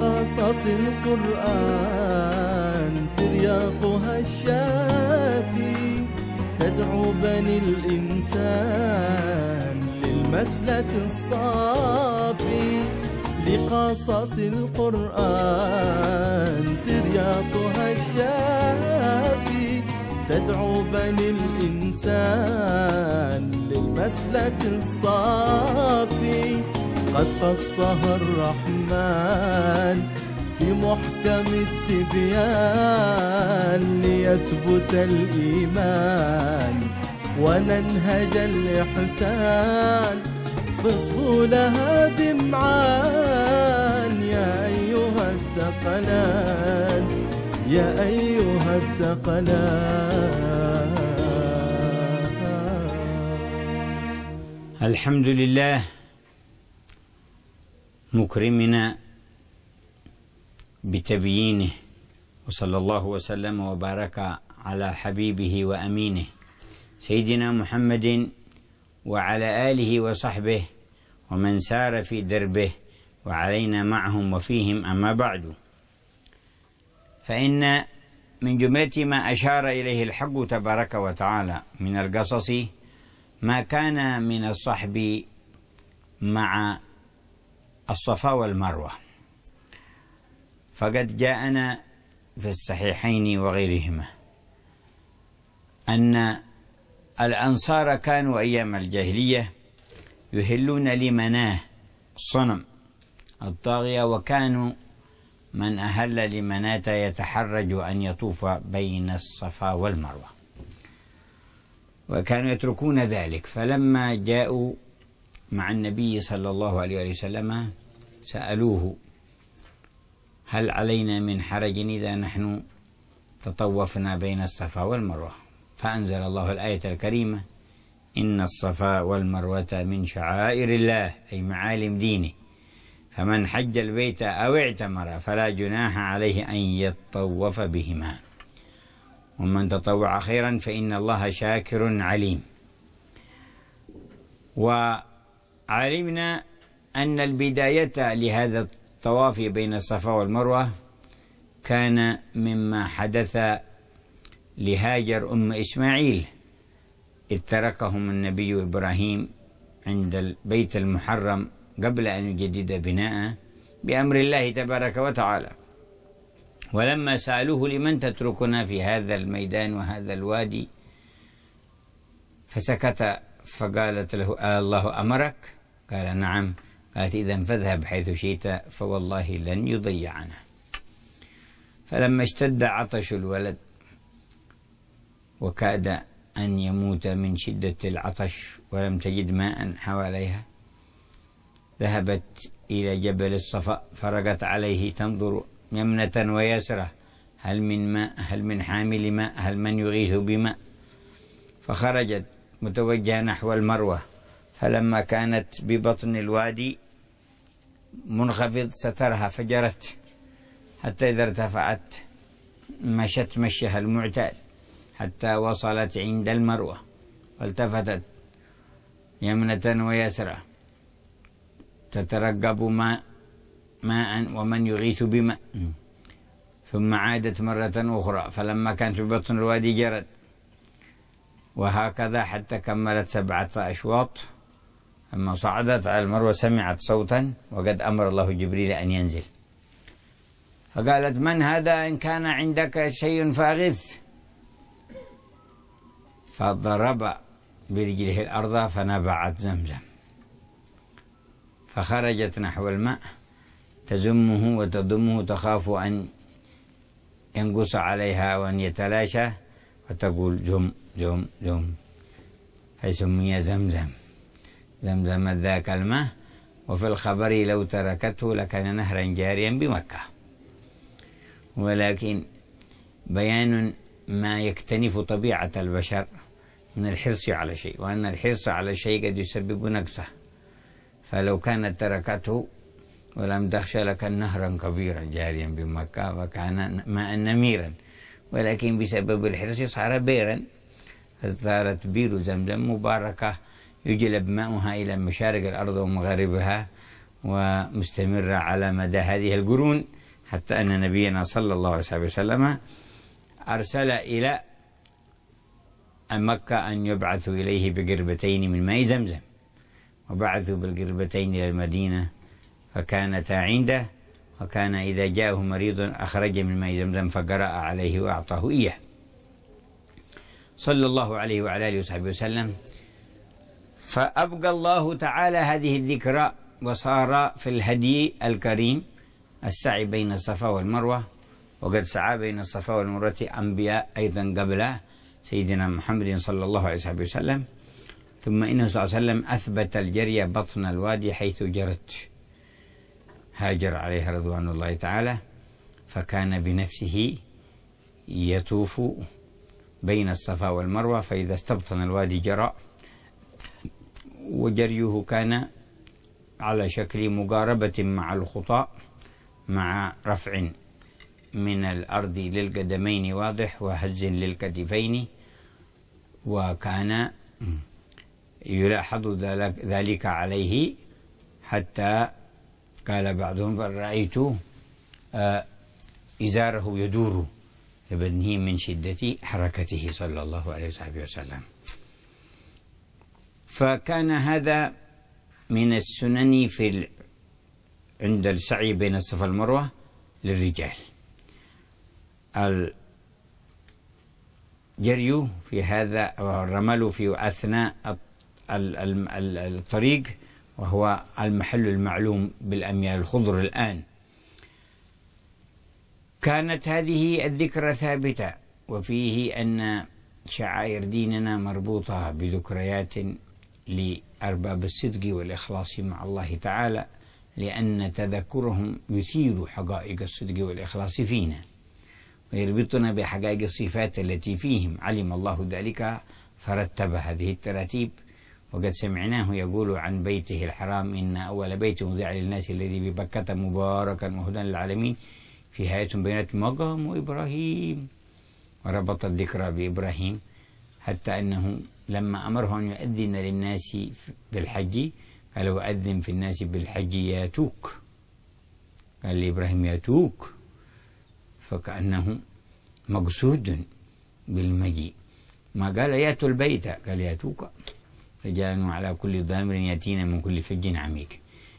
قصص القرآن ترياقها الشافي تدعو بني الإنسان للمسلك الصافي لقصص القرآن ترياقها الشافي تدعو بني الإنسان للمسلك الصافي قد قصها الرحمن في محكم التبيان ليثبت الإيمان وننهج الإحسان بسهولة بمعان يا أيها الثقلان يا أيها الثقلان الحمد لله مكرمنا بتبيينه وصلى الله وسلم وبارك على حبيبه وامينه سيدنا محمد وعلى اله وصحبه ومن سار في دربه وعلينا معهم وفيهم اما بعد فان من جمله ما اشار اليه الحق تبارك وتعالى من القصص ما كان من الصحب مع الصفا والمروة فقد جاءنا في الصحيحين وغيرهما أن الأنصار كانوا أيام الجاهلية يهلون لمناه صنم الطاغية وكانوا من أهل لمناة يتحرج أن يطوف بين الصفا والمروة وكانوا يتركون ذلك فلما جاءوا مع النبي صلى الله عليه وسلم سألوه هل علينا من حرج إذا نحن تطوفنا بين الصفا والمروة فأنزل الله الآية الكريمة إن الصفا والمروة من شعائر الله أي معالم دينه فمن حج البيت أو اعتمر فلا جناح عليه أن يتطوف بهما ومن تطوع خيرا فإن الله شاكر عليم و علمنا أن البداية لهذا الطواف بين الصفا والمروة كان مما حدث لهاجر أم إسماعيل إذ تركهم النبي إبراهيم عند البيت المحرم قبل أن يجدد بناءه بأمر الله تبارك وتعالى ولما سألوه لمن تتركنا في هذا الميدان وهذا الوادي فسكت فقالت له آه الله أمرك قال نعم قالت إذا فاذهب حيث شئت فوالله لن يضيعنا فلما اشتد عطش الولد وكاد أن يموت من شدة العطش ولم تجد ماء حواليها ذهبت إلى جبل الصفا فرقت عليه تنظر يمنة ويسرة هل من ماء هل من حامل ماء هل من يغيث بماء فخرجت متوجهة نحو المروة فلما كانت ببطن الوادي منخفض سترها فجرت حتى إذا ارتفعت مشت مشيها المعتاد حتى وصلت عند المروة والتفتت يمنة ويسرى تترقب ماء ماء ومن يغيث بماء ثم عادت مرة أخرى فلما كانت في بطن الوادي جرت وهكذا حتى كملت سبعة أشواط لما صعدت على المروة سمعت صوتا وقد أمر الله جبريل أن ينزل فقالت من هذا إن كان عندك شيء فأغث فضرب برجله الأرض فنبعت زمزم فخرجت نحو الماء تزمه وتضمه تخاف أن ينقص عليها وأن يتلاشى وتقول زم زم زم فسمي زمزم زمزم ذاك الماء وفي الخبر لو تركته لكان نهرا جاريا بمكة ولكن بيان ما يكتنف طبيعة البشر من الحرص على شيء وأن الحرص على شيء قد يسبب نقصه فلو كانت تركته ولم تخشى لكان نهرا كبيرا جاريا بمكة وكان ماء نميرا ولكن بسبب الحرص صار بيرا فصارت بير زمزم مباركة يجلب ماؤها إلى مشارق الأرض ومغاربها ومستمرة على مدى هذه القرون حتى أن نبينا صلى الله عليه وسلم أرسل إلى مكة أن يبعثوا إليه بقربتين من ماء زمزم وبعثوا بالقربتين إلى المدينة فكانتا عنده وكان إذا جاءه مريض أخرج من ماء زمزم فقرأ عليه وأعطاه إياه صلى الله عليه وعلى آله وصحبه وسلم فأبقى الله تعالى هذه الذكرى وصار في الهدي الكريم السعي بين الصفا والمروة وقد سعى بين الصفا والمروة أنبياء أيضا قبل سيدنا محمد صلى الله عليه وسلم ثم إنه صلى الله عليه وسلم أثبت الجري بطن الوادي حيث جرت هاجر عليها رضوان الله تعالى فكان بنفسه يطوف بين الصفا والمروة فإذا استبطن الوادي جرى وجريه كان على شكل مقاربة مع الخطاء مع رفع من الأرض للقدمين واضح وهز للكتفين وكان يلاحظ ذلك عليه حتى قال بعضهم بل رأيت آه، إزاره يدور ابنه من شدة حركته صلى الله عليه وصحبه وسلم فكان هذا من السنن في ال... عند السعي بين الصفا والمروة للرجال الجري في هذا الرمل في أثناء الطريق وهو المحل المعلوم بالأميال الخضر الآن كانت هذه الذكرى ثابتة وفيه أن شعائر ديننا مربوطة بذكريات لأرباب الصدق والإخلاص مع الله تعالى لأن تذكرهم يثير حقائق الصدق والإخلاص فينا ويربطنا بحقائق الصفات التي فيهم علم الله ذلك فرتب هذه التراتيب وقد سمعناه يقول عن بيته الحرام إن أول بيت وضع للناس الذي ببكة مباركا وهدى للعالمين في آية بينت مقام إبراهيم وربط الذكرى بإبراهيم حتى أنه لما أمره أن يؤذن للناس بالحج قال وأذن في الناس بالحج ياتوك قال لإبراهيم ياتوك فكأنه مقصود بالمجيء ما قال ياتوا البيت قال ياتوك رجالا على كل ضامر يأتينا من كل فج عميق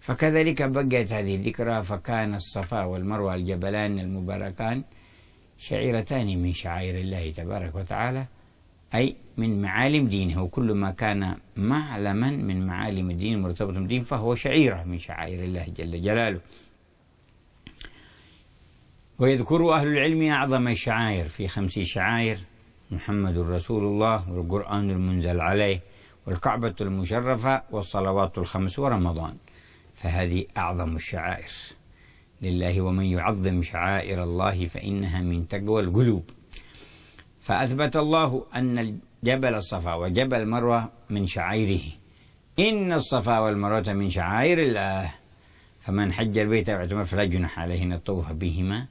فكذلك بقيت هذه الذكرى فكان الصفا والمروة الجبلان المباركان شعيرتان من شعائر الله تبارك وتعالى أي من معالم دينه وكل ما كان معلما من معالم الدين مرتبطا بالدين فهو شعيرة من شعائر الله جل جلاله ويذكر أهل العلم أعظم الشعائر في خمس شعائر محمد رسول الله والقرآن المنزل عليه والكعبة المشرفة والصلوات الخمس ورمضان فهذه أعظم الشعائر لله ومن يعظم شعائر الله فإنها من تقوى القلوب فأثبت الله أن جبل الصفا وجبل مروة من شعائره إن الصفا والمروة من شعائر الله فمن حج البيت أو اعتمر فلا جنح عليه أن يطوف بهما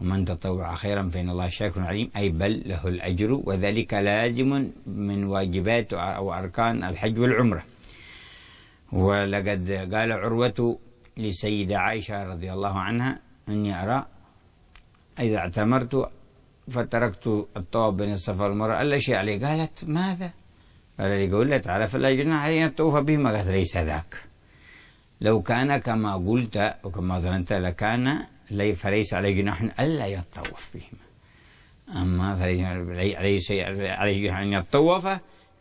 ومن تطوع خيرا فإن الله شاكر عليم أي بل له الأجر وذلك لازم من واجبات أو أركان الحج والعمرة ولقد قال عروة لسيدة عائشة رضي الله عنها أني أرى إذا اعتمرت فتركت الطواف بين الصفا والمروة ألا شيء عليه قالت ماذا قال لي قول لي تعالى فلا جناح علينا الطوف بهما قالت ليس ذاك لو كان كما قلت وكما ظننت لكان لي فليس على جناح ألا يطوف بهما أما فليس عليه جناح أن يطوف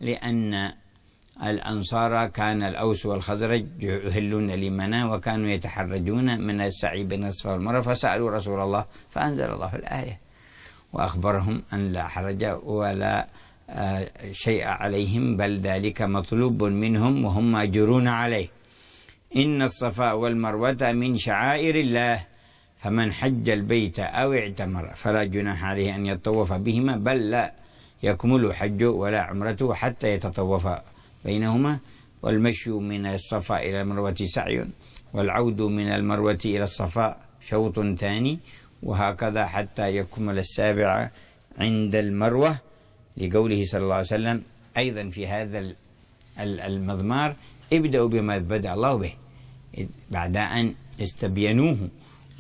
لأن الأنصار كان الأوس والخزرج يهلون لمنا وكانوا يتحرجون من السعي بين الصفا والمروة فسألوا رسول الله فأنزل الله الآية وأخبرهم أن لا حرج ولا آه، شيء عليهم بل ذلك مطلوب منهم وهم ماجرون عليه إن الصفاء والمروة من شعائر الله فمن حج البيت أو اعتمر فلا جناح عليه أن يتطوف بهما بل لا يكمل حجه ولا عمرته حتى يتطوف بينهما والمشي من الصفا إلى المروة سعي والعود من المروة إلى الصفا شوط ثاني وهكذا حتى يكمل السابعة عند المروة لقوله صلى الله عليه وسلم أيضا في هذا المضمار ابدأوا بما بدأ الله به بعد أن استبينوه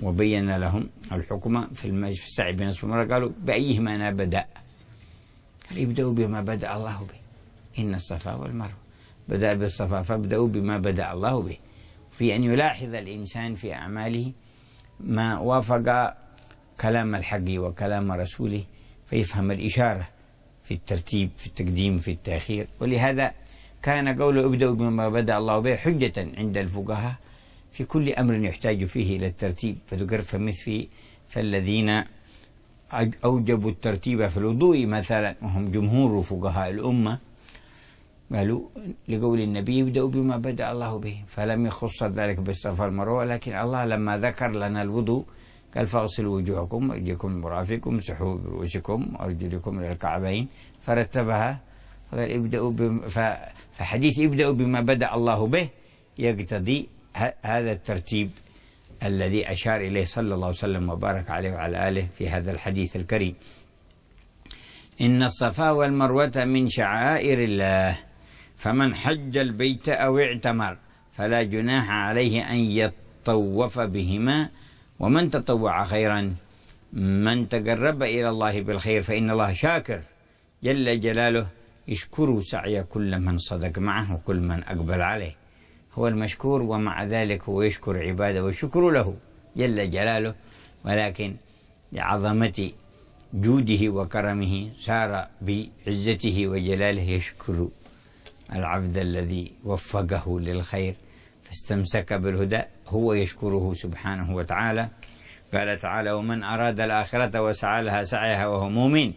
وبين لهم الحكم في السعي بين الصمرة قالوا بأيهما أنا بدأ قال ابدأوا بما بدأ الله به إن الصفا والمروة بدأ بالصفا فابدأوا بما بدأ الله به في أن يلاحظ الإنسان في أعماله ما وافق كلام الحق وكلام رسوله فيفهم الإشارة في الترتيب في التقديم في التأخير ولهذا كان قوله ابدأوا بما بدأ الله به حجة عند الفقهاء في كل أمر يحتاج فيه إلى الترتيب فتقر في فالذين أوجبوا الترتيب في الوضوء مثلا وهم جمهور فقهاء الأمة قالوا لقول النبي ابدأوا بما بدأ الله به فلم يخص ذلك بالصفا المروة لكن الله لما ذكر لنا الوضوء قال فاغسلوا وجوهكم أيديكم مرافقكم امسحوا برؤوسكم أرجلكم إلى الكعبين فرتبها فقال ابدأوا فحديث ابدأوا بما بدأ الله به يقتضي هذا الترتيب الذي أشار إليه صلى الله عليه وسلم وبارك عليه وعلى آله في هذا الحديث الكريم إن الصفا والمروة من شعائر الله فمن حج البيت أو اعتمر فلا جناح عليه أن يطوف بهما ومن تطوع خيرا من تقرب إلى الله بالخير فإن الله شاكر جل جلاله يشكر سعي كل من صدق معه وكل من أقبل عليه هو المشكور ومع ذلك هو يشكر عباده والشكر له جل جلاله ولكن لعظمة جوده وكرمه سار بعزته وجلاله يشكر العبد الذي وفقه للخير استمسك بالهدى هو يشكره سبحانه وتعالى قال تعالى ومن أراد الآخرة وسعى لها سعيها وهو مؤمن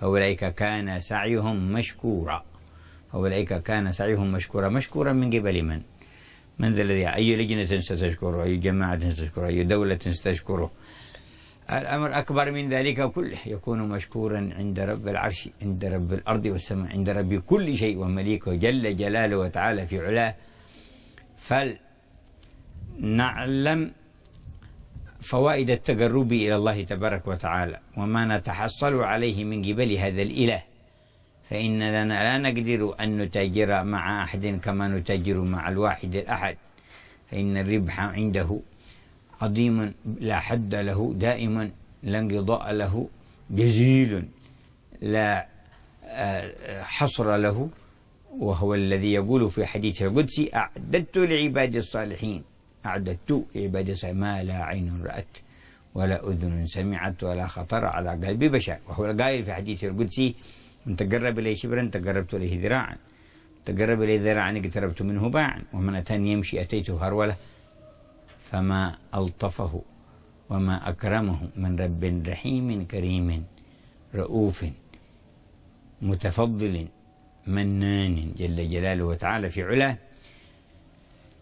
فأولئك كان سعيهم مشكورا فأولئك كان سعيهم مشكورا مشكورا من قبل من من ذا الذي أي لجنة ستشكره أي جماعة ستشكره أي دولة ستشكره الأمر أكبر من ذلك كله يكون مشكورا عند رب العرش عند رب الأرض والسماء عند رب كل شيء ومليكه جل جلاله وتعالى في علاه فلنعلم فوائد التقرب إلى الله تبارك وتعالى وما نتحصل عليه من قبل هذا الإله فإننا لا نقدر أن نتاجر مع أحد كما نتاجر مع الواحد الأحد فإن الربح عنده عظيم لا حد له دائما لا انقضاء له جزيل لا آه، حصر له وهو الذي يقول في حديث القدسي أعددت لعبادي الصالحين أعددت لعبادي الصالحين ما لا عين رأت ولا أذن سمعت ولا خطر على قلب بشر وهو القائل في حديث القدسي من تقرب إلي شبرا تقربت إليه ذراعا تقرب إلي ذراعا اقتربت منه باعا ومن أتاني يمشي أتيته هرولة فما ألطفه وما أكرمه من رب رحيم كريم رؤوف متفضل منان جل جلاله وتعالى في علاه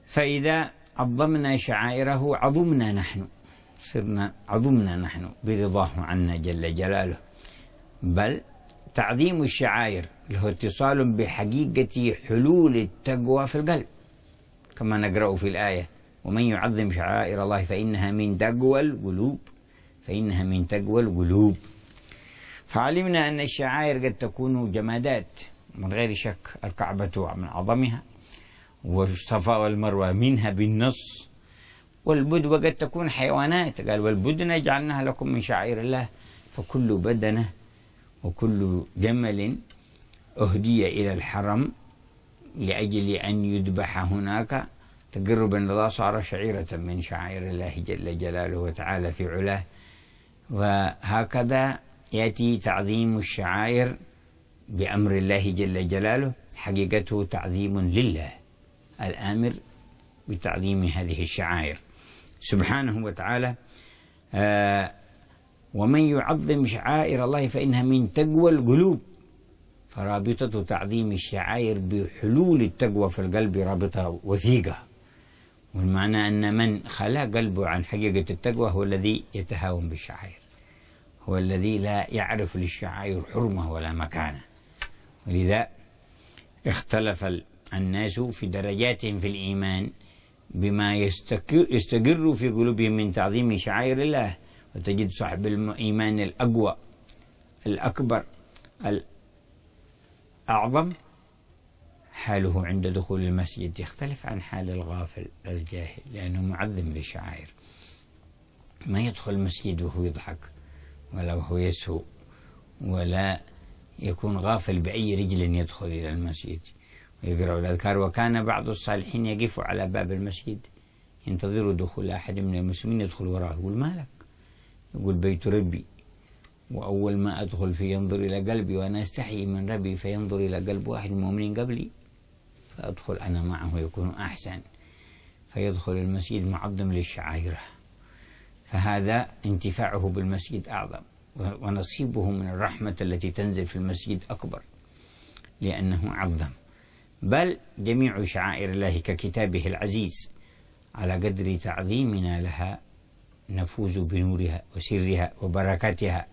فإذا عظمنا شعائره عظمنا نحن صرنا عظمنا نحن برضاه عنا جل جلاله بل تعظيم الشعائر اللي هو اتصال بحقيقة حلول التقوى في القلب كما نقرأ في الآية ومن يعظم شعائر الله فإنها من تقوى القلوب فإنها من تقوى القلوب فعلمنا أن الشعائر قد تكون جمادات من غير شك الكعبة من عظمها والصفا والمروة منها بالنص والبد وقد تكون حيوانات قال والبدن جعلناها لكم من شعائر الله فكل بدنة وكل جمل أهدي إلى الحرم لأجل أن يذبح هناك تقرب أن الله صار شعيرة من شعائر الله جل جلاله وتعالى في علاه وهكذا يأتي تعظيم الشعائر بأمر الله جل جلاله حقيقته تعظيم لله الآمر بتعظيم هذه الشعائر سبحانه وتعالى آه ومن يعظم شعائر الله فإنها من تقوى القلوب فرابطة تعظيم الشعائر بحلول التقوى في القلب رابطة وثيقة والمعنى أن من خلا قلبه عن حقيقة التقوى هو الذي يتهاون بالشعائر هو الذي لا يعرف للشعائر حرمة ولا مكانه ولذا اختلف الناس في درجاتهم في الإيمان بما يستقر في قلوبهم من تعظيم شعائر الله وتجد صاحب الإيمان الأقوى الأكبر الأعظم حاله عند دخول المسجد يختلف عن حال الغافل الجاهل لأنه معظم للشعائر ما يدخل المسجد وهو يضحك ولا وهو يسهو ولا يكون غافل بأي رجل يدخل إلى المسجد ويقرأ الأذكار وكان بعض الصالحين يقف على باب المسجد ينتظر دخول أحد من المسلمين يدخل وراه يقول مالك يقول بيت ربي وأول ما أدخل فيه ينظر إلى قلبي وأنا أستحي من ربي فينظر إلى قلب واحد المؤمنين قبلي فأدخل أنا معه يكون أحسن فيدخل المسجد معظم للشعائر فهذا انتفاعه بالمسجد أعظم ونصيبه من الرحمة التي تنزل في المسجد أكبر لأنه عظم بل جميع شعائر الله ككتابه العزيز على قدر تعظيمنا لها نفوز بنورها وسرها وبركاتها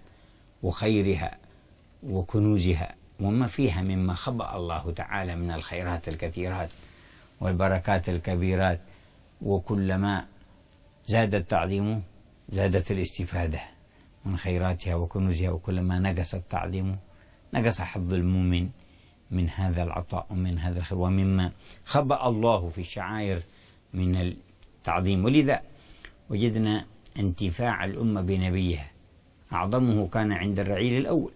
وخيرها وكنوزها وما فيها مما خبأ الله تعالى من الخيرات الكثيرات والبركات الكبيرات وكلما زاد التعظيم زادت الاستفاده من خيراتها وكنوزها وكلما نقص التعظيم نقص حظ المؤمن من هذا العطاء ومن هذا الخير ومما خبأ الله في الشعائر من التعظيم ولذا وجدنا انتفاع الأمة بنبيها أعظمه كان عند الرعيل الأول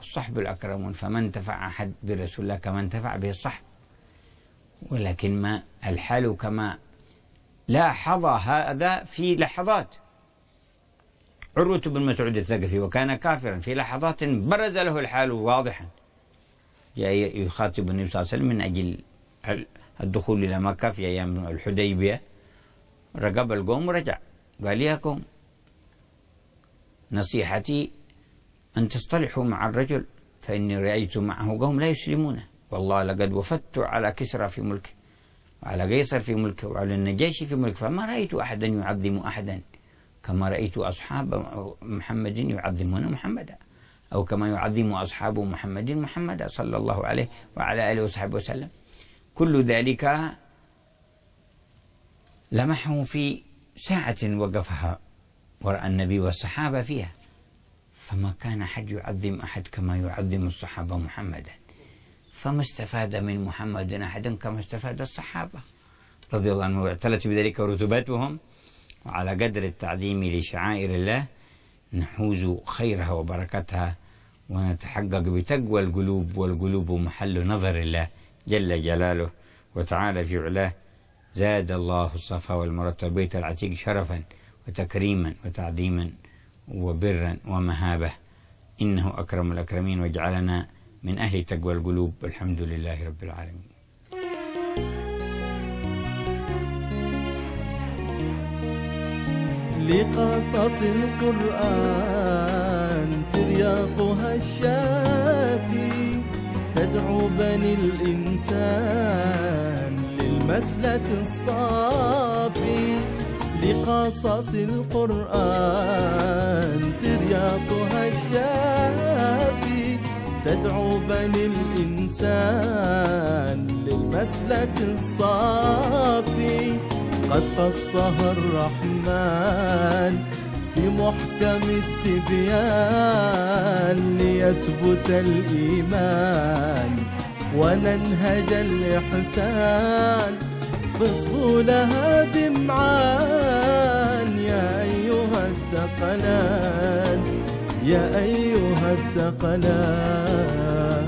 الصحب الأكرمون فما انتفع أحد برسول الله كما انتفع به الصحب ولكن ما الحال كما لاحظ هذا في لحظات عروة بن مسعود الثقفي وكان كافرا في لحظات برز له الحال واضحا جاء يخاطب النبي صلى الله عليه وسلم من أجل الدخول إلى مكة في أيام الحديبية رقب القوم ورجع قال ياكم نصيحتي أن تصطلحوا مع الرجل فإني رأيت معه قوم لا يسلمونه والله لقد وفدت على كسرى في ملكه وعلى قيصر في ملكه وعلى النجاشي في ملكه فما رأيت أحدا يعظم أحدا كما رأيت أصحاب محمد يعظمون محمدا أو كما يعظم أصحاب محمد محمدا صلى الله عليه وعلى آله وصحبه وسلم كل ذلك لمحه في ساعة وقفها ورأى النبي والصحابة فيها فما كان أحد يعظم أحد كما يعظم الصحابة محمدا فما استفاد من محمد أحد كما استفاد الصحابة رضي الله عنهم واعتلت بذلك رتبتهم وعلى قدر التعظيم لشعائر الله نحوز خيرها وبركتها ونتحقق بتقوى القلوب والقلوب محل نظر الله جل جلاله وتعالى في علاه زاد الله الصفا والمرتب البيت العتيق شرفا وتكريما وتعظيما وبرا ومهابة إنه أكرم الأكرمين واجعلنا من أهل تقوى القلوب والحمد لله رب العالمين لقصص القرآن ترياقها الشافي تدعو بني الإنسان للمسلك الصافي لقصص القرآن ترياقها الشافي تدعو بني الإنسان للمسلك الصافي قد قصها الرحمن في محكم التبيان ليثبت الإيمان وننهج الإحسان لها بمعان يا أيها الثقلان يا أيها الثقلان